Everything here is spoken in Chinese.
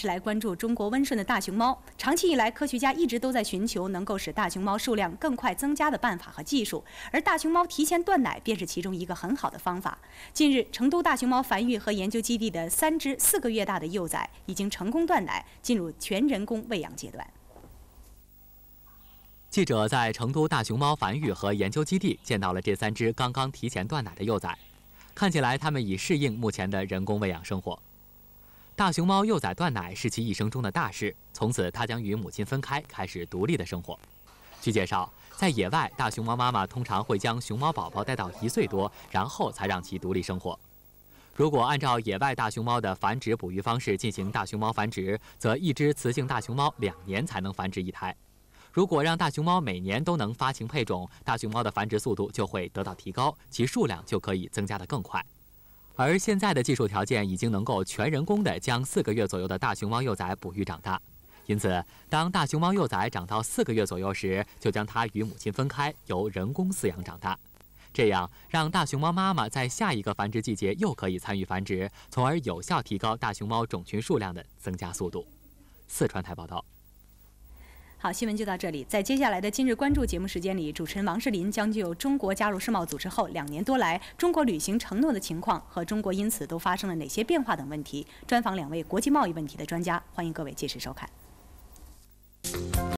是来关注中国温顺的大熊猫。长期以来，科学家一直都在寻求能够使大熊猫数量更快增加的办法和技术，而大熊猫提前断奶便是其中一个很好的方法。近日，成都大熊猫繁育和研究基地的三只四个月大的幼崽已经成功断奶，进入全人工喂养阶段。记者在成都大熊猫繁育和研究基地见到了这三只刚刚提前断奶的幼崽，看起来他们已适应目前的人工喂养生活。大熊猫幼崽断奶是其一生中的大事，从此它将与母亲分开，开始独立的生活。据介绍，在野外，大熊猫妈妈通常会将熊猫宝宝带到一岁多，然后才让其独立生活。如果按照野外大熊猫的繁殖哺育方式进行大熊猫繁殖，则一只雌性大熊猫两年才能繁殖一胎。如果让大熊猫每年都能发情配种，大熊猫的繁殖速度就会得到提高，其数量就可以增加得更快。而现在的技术条件已经能够全人工的将四个月左右的大熊猫幼崽哺育长大，因此，当大熊猫幼崽长到四个月左右时，就将它与母亲分开，由人工饲养长大。这样，让大熊猫妈妈在下一个繁殖季节又可以参与繁殖，从而有效提高大熊猫种群数量的增加速度。四川台报道。好，新闻就到这里。在接下来的今日关注节目时间里，主持人王世林将就中国加入世贸组织后两年多来中国履行承诺的情况和中国因此都发生了哪些变化等问题，专访两位国际贸易问题的专家。欢迎各位届时收看。